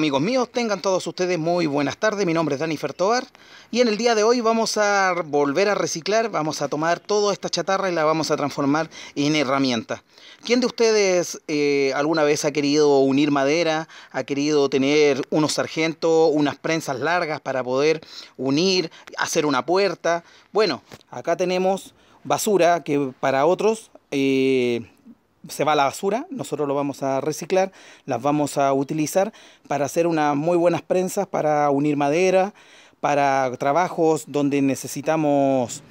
Amigos míos, tengan todos ustedes muy buenas tardes. Mi nombre es Dani Fertovar y en el día de hoy vamos a volver a reciclar, vamos a tomar toda esta chatarra y la vamos a transformar en herramienta. ¿Quién de ustedes eh, alguna vez ha querido unir madera, ha querido tener unos sargentos, unas prensas largas para poder unir, hacer una puerta? Bueno, acá tenemos basura que para otros... Eh, se va a la basura, nosotros lo vamos a reciclar, las vamos a utilizar para hacer unas muy buenas prensas, para unir madera, para trabajos donde necesitamos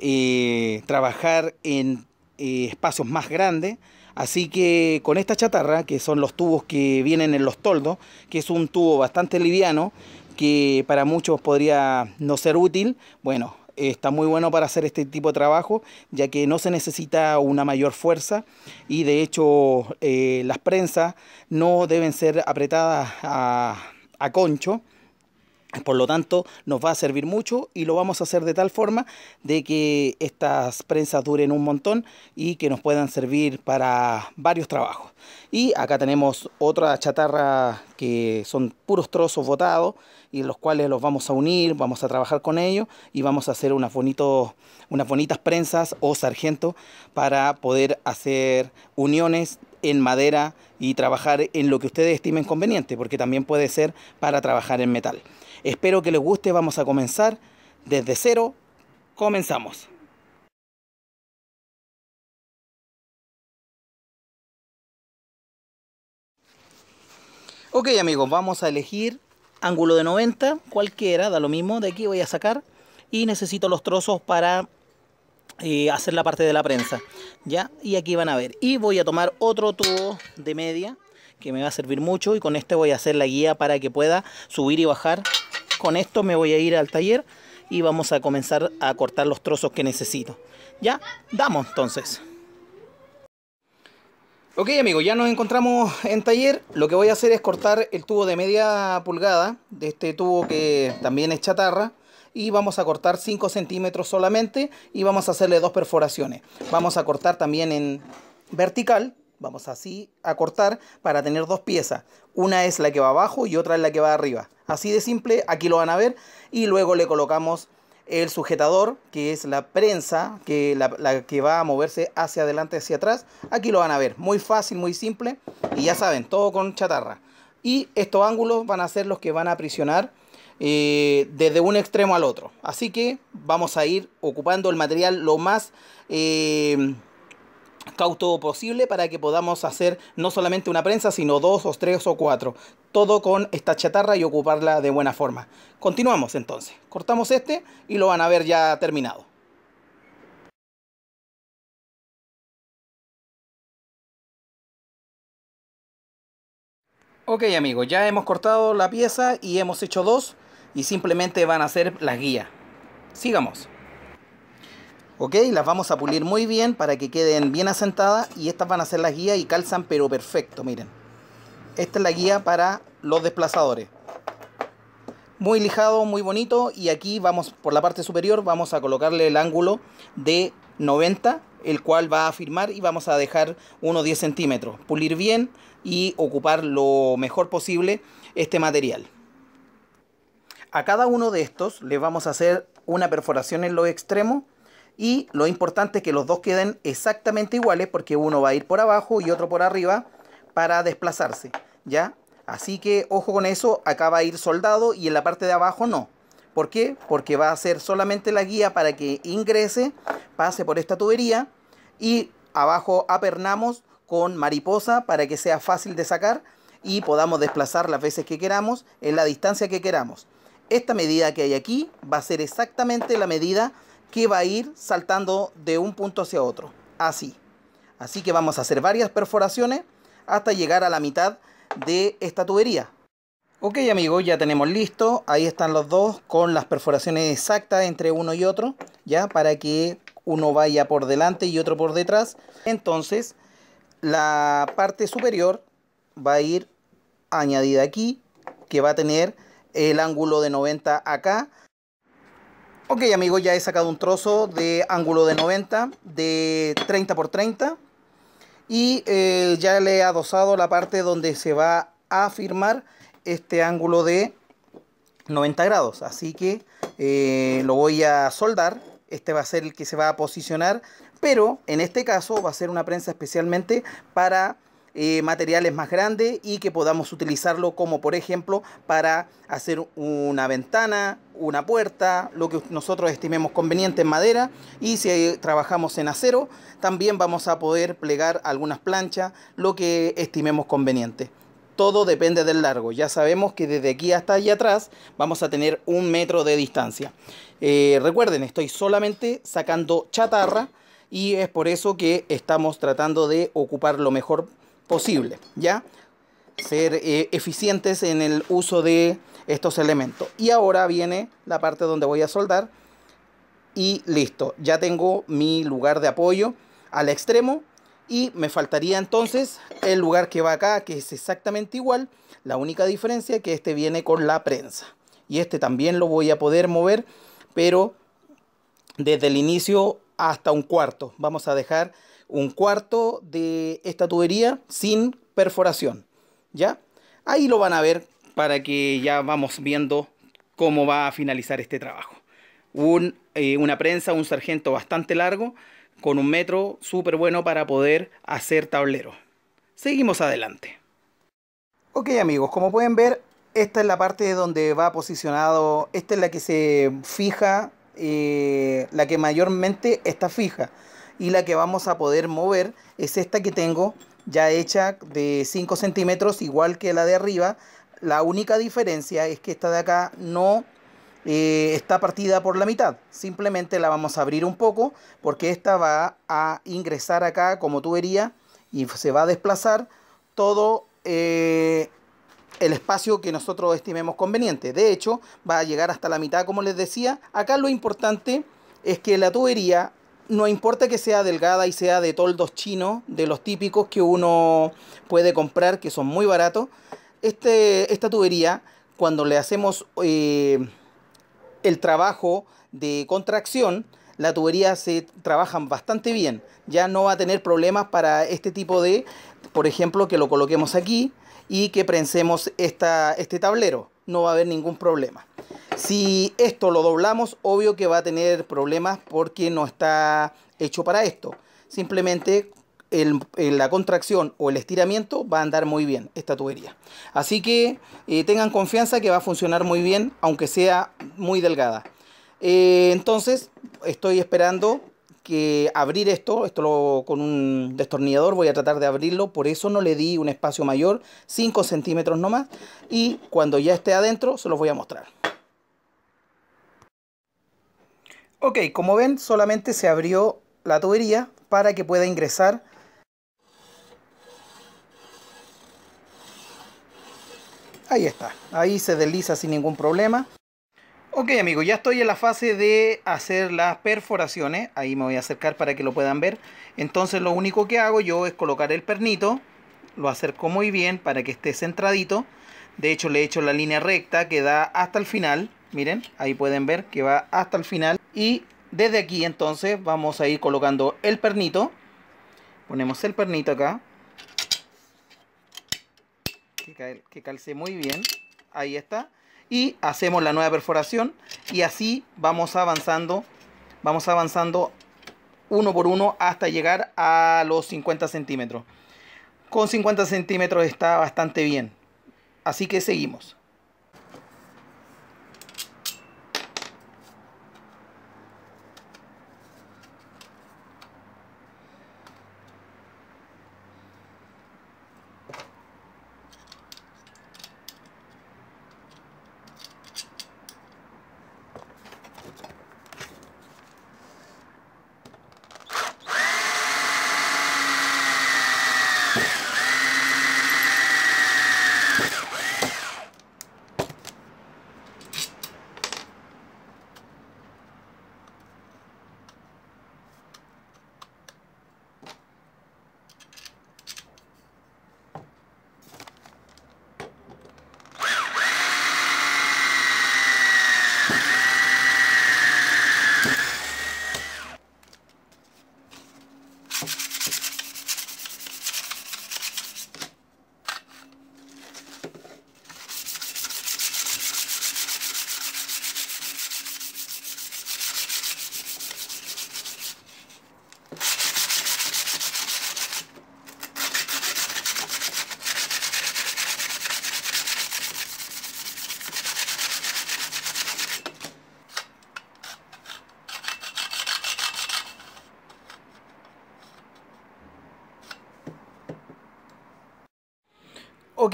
eh, trabajar en eh, espacios más grandes. Así que con esta chatarra, que son los tubos que vienen en los toldos, que es un tubo bastante liviano, que para muchos podría no ser útil, bueno, está muy bueno para hacer este tipo de trabajo, ya que no se necesita una mayor fuerza y de hecho eh, las prensas no deben ser apretadas a concho por lo tanto, nos va a servir mucho y lo vamos a hacer de tal forma de que estas prensas duren un montón y que nos puedan servir para varios trabajos. Y acá tenemos otra chatarra que son puros trozos botados y los cuales los vamos a unir, vamos a trabajar con ellos y vamos a hacer unas, unas bonitas prensas o sargento para poder hacer uniones en madera y trabajar en lo que ustedes estimen conveniente, porque también puede ser para trabajar en metal. Espero que les guste, vamos a comenzar desde cero. Comenzamos. Ok amigos, vamos a elegir ángulo de 90, cualquiera, da lo mismo, de aquí voy a sacar y necesito los trozos para y eh, hacer la parte de la prensa. ¿ya? Y aquí van a ver. Y voy a tomar otro tubo de media que me va a servir mucho y con este voy a hacer la guía para que pueda subir y bajar. Con esto me voy a ir al taller y vamos a comenzar a cortar los trozos que necesito. ¿Ya? Damos entonces. Ok amigos, ya nos encontramos en taller. Lo que voy a hacer es cortar el tubo de media pulgada de este tubo que también es chatarra y vamos a cortar 5 centímetros solamente y vamos a hacerle dos perforaciones. Vamos a cortar también en vertical, vamos así a cortar para tener dos piezas. Una es la que va abajo y otra es la que va arriba. Así de simple, aquí lo van a ver y luego le colocamos el sujetador, que es la prensa, que la, la, que va a moverse hacia adelante, hacia atrás. Aquí lo van a ver, muy fácil, muy simple. Y ya saben, todo con chatarra. Y estos ángulos van a ser los que van a aprisionar eh, desde un extremo al otro. Así que vamos a ir ocupando el material lo más eh, cauto posible para que podamos hacer no solamente una prensa, sino dos o tres o cuatro. Todo con esta chatarra y ocuparla de buena forma. Continuamos entonces. Cortamos este y lo van a ver ya terminado. Ok amigos, ya hemos cortado la pieza y hemos hecho dos y simplemente van a ser las guías. Sigamos. Ok, las vamos a pulir muy bien para que queden bien asentadas y estas van a ser las guías y calzan pero perfecto, miren. Esta es la guía para los desplazadores. Muy lijado, muy bonito y aquí vamos por la parte superior vamos a colocarle el ángulo de 90 el cual va a firmar y vamos a dejar unos 10 centímetros. Pulir bien y ocupar lo mejor posible este material. A cada uno de estos le vamos a hacer una perforación en los extremos y lo importante es que los dos queden exactamente iguales porque uno va a ir por abajo y otro por arriba para desplazarse, ¿ya? Así que ojo con eso, acá va a ir soldado y en la parte de abajo no. ¿Por qué? Porque va a ser solamente la guía para que ingrese, pase por esta tubería y abajo apernamos con mariposa para que sea fácil de sacar y podamos desplazar las veces que queramos en la distancia que queramos esta medida que hay aquí va a ser exactamente la medida que va a ir saltando de un punto hacia otro. Así. Así que vamos a hacer varias perforaciones hasta llegar a la mitad de esta tubería. Ok amigos, ya tenemos listo. Ahí están los dos con las perforaciones exactas entre uno y otro. Ya para que uno vaya por delante y otro por detrás. Entonces la parte superior va a ir añadida aquí que va a tener el ángulo de 90 acá. Ok amigos, ya he sacado un trozo de ángulo de 90 de 30 por 30 y eh, ya le he adosado la parte donde se va a firmar este ángulo de 90 grados. Así que eh, lo voy a soldar. Este va a ser el que se va a posicionar, pero en este caso va a ser una prensa especialmente para eh, materiales más grandes y que podamos utilizarlo como por ejemplo para hacer una ventana, una puerta, lo que nosotros estimemos conveniente en madera y si eh, trabajamos en acero también vamos a poder plegar algunas planchas, lo que estimemos conveniente. Todo depende del largo, ya sabemos que desde aquí hasta allá atrás vamos a tener un metro de distancia. Eh, recuerden, estoy solamente sacando chatarra y es por eso que estamos tratando de ocupar lo mejor posible, ¿ya? Ser eh, eficientes en el uso de estos elementos. Y ahora viene la parte donde voy a soldar y listo, ya tengo mi lugar de apoyo al extremo y me faltaría entonces el lugar que va acá, que es exactamente igual, la única diferencia es que este viene con la prensa. Y este también lo voy a poder mover, pero desde el inicio hasta un cuarto. Vamos a dejar un cuarto de esta tubería sin perforación. ¿Ya? Ahí lo van a ver para que ya vamos viendo cómo va a finalizar este trabajo. Eh, una prensa, un sargento bastante largo, con un metro súper bueno para poder hacer tablero. Seguimos adelante. Ok amigos, como pueden ver, esta es la parte donde va posicionado, esta es la que se fija, eh, la que mayormente está fija y la que vamos a poder mover es esta que tengo ya hecha de 5 centímetros igual que la de arriba la única diferencia es que esta de acá no eh, está partida por la mitad simplemente la vamos a abrir un poco porque esta va a ingresar acá como tubería y se va a desplazar todo eh, el espacio que nosotros estimemos conveniente. De hecho, va a llegar hasta la mitad, como les decía. Acá lo importante es que la tubería no importa que sea delgada y sea de toldos chinos, de los típicos que uno puede comprar, que son muy baratos, este, esta tubería, cuando le hacemos eh, el trabajo de contracción, la tubería se trabaja bastante bien. Ya no va a tener problemas para este tipo de, por ejemplo, que lo coloquemos aquí y que prensemos este tablero no va a haber ningún problema. Si esto lo doblamos, obvio que va a tener problemas porque no está hecho para esto. Simplemente el, la contracción o el estiramiento va a andar muy bien esta tubería. Así que eh, tengan confianza que va a funcionar muy bien, aunque sea muy delgada. Eh, entonces, estoy esperando que abrir esto, esto lo, con un destornillador voy a tratar de abrirlo, por eso no le di un espacio mayor, 5 centímetros nomás, y cuando ya esté adentro se los voy a mostrar. Ok, como ven solamente se abrió la tubería para que pueda ingresar Ahí está, ahí se desliza sin ningún problema. Ok amigos, ya estoy en la fase de hacer las perforaciones, ahí me voy a acercar para que lo puedan ver. Entonces lo único que hago yo es colocar el pernito, lo acerco muy bien para que esté centradito. De hecho le he hecho la línea recta que da hasta el final, miren, ahí pueden ver que va hasta el final. Y desde aquí entonces vamos a ir colocando el pernito, ponemos el pernito acá, que calce muy bien, ahí está y hacemos la nueva perforación y así vamos avanzando vamos avanzando uno por uno hasta llegar a los 50 centímetros con 50 centímetros está bastante bien así que seguimos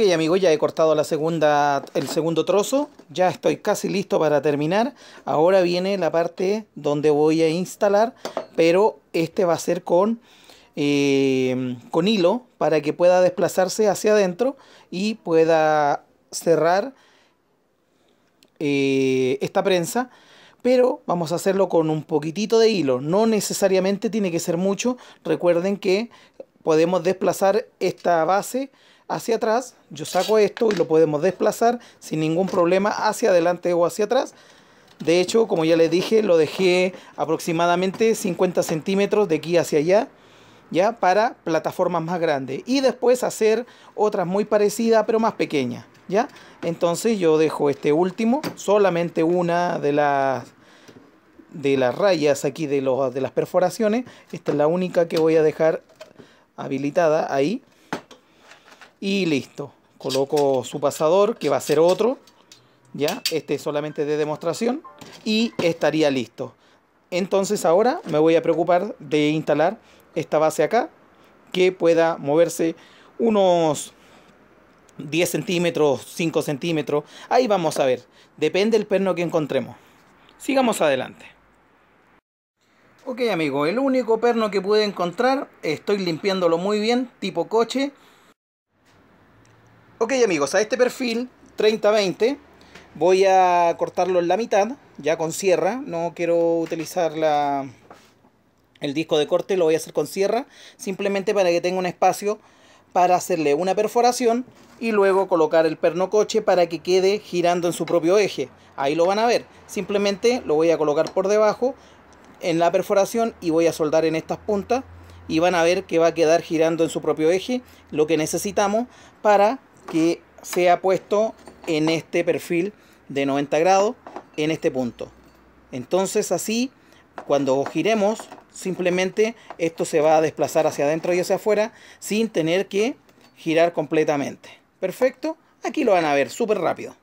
Ok amigos, ya he cortado la segunda, el segundo trozo, ya estoy casi listo para terminar. Ahora viene la parte donde voy a instalar, pero este va a ser con, eh, con hilo para que pueda desplazarse hacia adentro y pueda cerrar eh, esta prensa. Pero vamos a hacerlo con un poquitito de hilo, no necesariamente tiene que ser mucho. Recuerden que podemos desplazar esta base hacia atrás, yo saco esto y lo podemos desplazar sin ningún problema hacia adelante o hacia atrás. De hecho, como ya les dije, lo dejé aproximadamente 50 centímetros de aquí hacia allá, ya para plataformas más grandes. Y después hacer otras muy parecidas, pero más pequeñas, ya. Entonces yo dejo este último, solamente una de las de las rayas aquí de, de las perforaciones. Esta es la única que voy a dejar habilitada ahí y listo. Coloco su pasador, que va a ser otro, ¿ya? Este es solamente de demostración y estaría listo. Entonces ahora me voy a preocupar de instalar esta base acá, que pueda moverse unos 10 centímetros, 5 centímetros. Ahí vamos a ver. Depende el perno que encontremos. Sigamos adelante. Ok amigo, el único perno que pude encontrar, estoy limpiándolo muy bien, tipo coche, Ok amigos, a este perfil 3020 voy a cortarlo en la mitad, ya con sierra, no quiero utilizar el disco de corte, lo voy a hacer con sierra, simplemente para que tenga un espacio para hacerle una perforación y luego colocar el perno coche para que quede girando en su propio eje. Ahí lo van a ver. Simplemente lo voy a colocar por debajo en la perforación y voy a soldar en estas puntas y van a ver que va a quedar girando en su propio eje lo que necesitamos para que se ha puesto en este perfil de 90 grados en este punto. Entonces así, cuando giremos, simplemente esto se va a desplazar hacia adentro y hacia afuera sin tener que girar completamente. Perfecto, aquí lo van a ver súper rápido.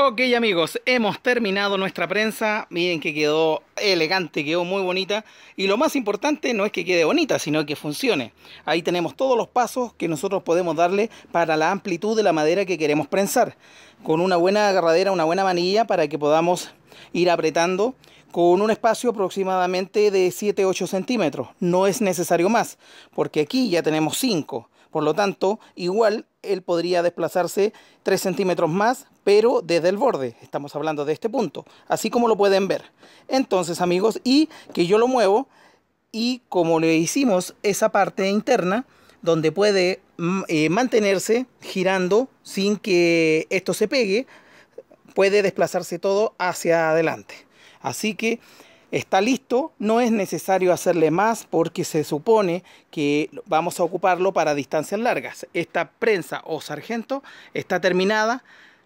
Ok amigos, hemos terminado nuestra prensa, miren que quedó elegante, quedó muy bonita y lo más importante no es que quede bonita, sino que funcione. Ahí tenemos todos los pasos que nosotros podemos darle para la amplitud de la madera que queremos prensar, con una buena agarradera, una buena manilla para que podamos ir apretando con un espacio aproximadamente de 7-8 centímetros, no es necesario más, porque aquí ya tenemos 5 por lo tanto, igual él podría desplazarse 3 centímetros más, pero desde el borde. Estamos hablando de este punto, así como lo pueden ver. Entonces, amigos, y que yo lo muevo y como le hicimos esa parte interna, donde puede mm, eh, mantenerse girando sin que esto se pegue, puede desplazarse todo hacia adelante. Así que está listo, no es necesario hacerle más porque se supone que vamos a ocuparlo para distancias largas. Esta prensa o sargento está terminada,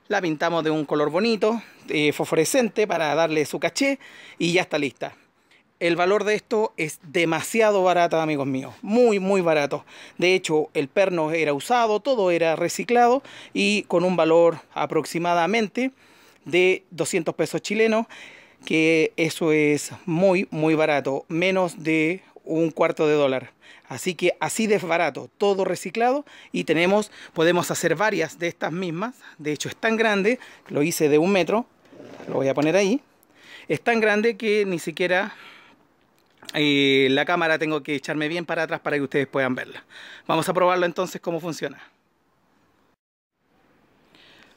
la pintamos de un color bonito, eh, fosforescente para darle su caché y ya está lista. El valor de esto es demasiado barato, amigos míos, muy muy barato. De hecho, el perno era usado, todo era reciclado y con un valor aproximadamente de 200 pesos chilenos que eso es muy, muy barato, menos de un cuarto de dólar. Así que así de barato, todo reciclado y tenemos, podemos hacer varias de estas mismas. De hecho es tan grande, lo hice de un metro, lo voy a poner ahí. Es tan grande que ni siquiera eh, la cámara tengo que echarme bien para atrás para que ustedes puedan verla. Vamos a probarlo entonces cómo funciona.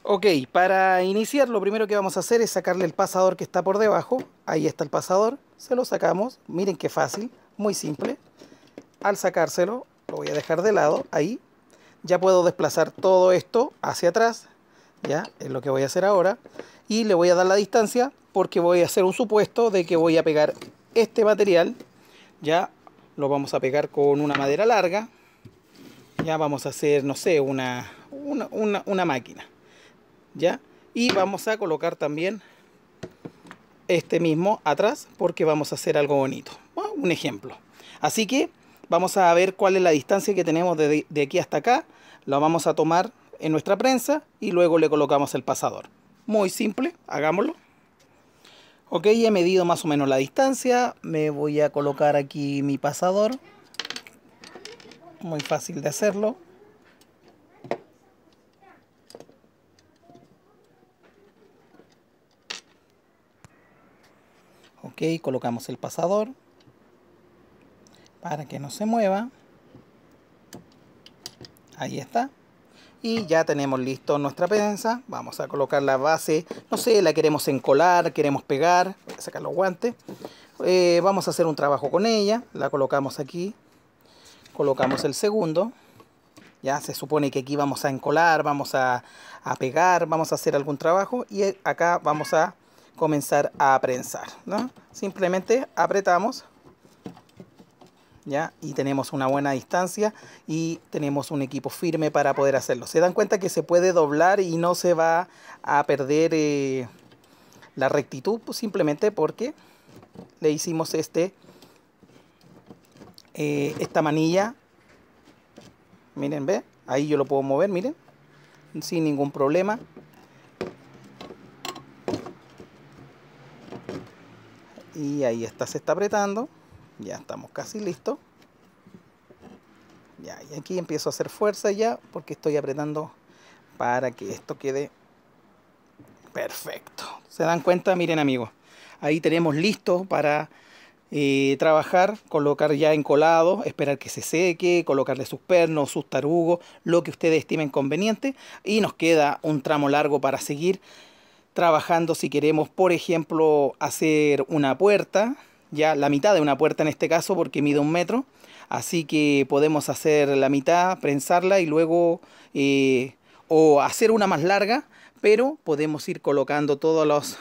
Ok, para iniciar lo primero que vamos a hacer es sacarle el pasador que está por debajo. Ahí está el pasador, se lo sacamos. Miren qué fácil, muy simple. Al sacárselo, lo voy a dejar de lado, ahí. Ya puedo desplazar todo esto hacia atrás, ya, es lo que voy a hacer ahora. Y le voy a dar la distancia porque voy a hacer un supuesto de que voy a pegar este material. Ya, lo vamos a pegar con una madera larga. Ya vamos a hacer, no sé, una, una, una máquina y vamos a colocar también este mismo atrás porque vamos a hacer algo bonito. un ejemplo. Así que vamos a ver cuál es la distancia que tenemos de, de aquí hasta acá. La vamos a tomar en nuestra prensa y luego le colocamos el pasador. Muy simple, hagámoslo. Ok, he medido más o menos la distancia. Me voy a colocar aquí mi pasador. Muy fácil de hacerlo. ok colocamos el pasador para que no se mueva ahí está y ya tenemos listo nuestra prensa vamos a colocar la base no sé la queremos encolar queremos pegar voy a sacar los guantes eh, vamos a hacer un trabajo con ella la colocamos aquí colocamos el segundo ya se supone que aquí vamos a encolar vamos a pegar vamos a hacer algún trabajo y acá vamos a comenzar a prensar. Simplemente apretamos ¿ya? y tenemos una buena distancia y tenemos un equipo firme para poder hacerlo. Se dan cuenta que se puede doblar y no se va a perder eh, la rectitud pues simplemente porque le hicimos este eh, esta manilla. Miren, ve, ahí yo lo puedo mover, miren, sin ningún problema. y ahí está se está apretando ya estamos casi listos ya y aquí empiezo a hacer fuerza ya porque estoy apretando para que esto quede perfecto se dan cuenta miren amigos ahí tenemos listo para eh, trabajar, colocar ya encolado, esperar que se seque, colocarle sus pernos, sus tarugos, lo que ustedes estimen conveniente y nos queda un tramo largo para seguir trabajando si queremos, por ejemplo, hacer una puerta, ya la mitad de una puerta en este caso porque mide un metro, así que podemos hacer la mitad, prensarla y luego eh, o hacer una más larga, pero podemos ir colocando todas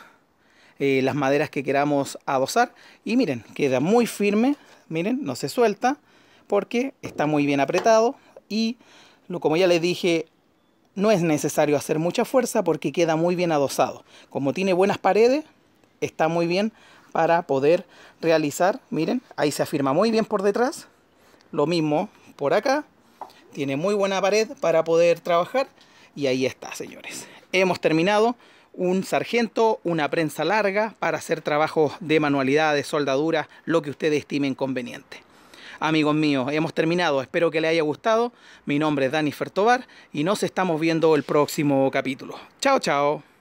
eh, las maderas que queramos adosar y miren, queda muy firme, miren, no se suelta porque está muy bien apretado y como ya les dije, no es necesario hacer mucha fuerza porque queda muy bien adosado. Como tiene buenas paredes, está muy bien para poder realizar. Miren, ahí se afirma muy bien por detrás. Lo mismo por acá. Tiene muy buena pared para poder trabajar. Y ahí está, señores. Hemos terminado un sargento, una prensa larga para hacer trabajos de manualidad, de soldadura, lo que ustedes estimen conveniente amigos míos. Hemos terminado, espero que les haya gustado. Mi nombre es Dani Fertobar y nos estamos viendo el próximo capítulo. Chao, chao.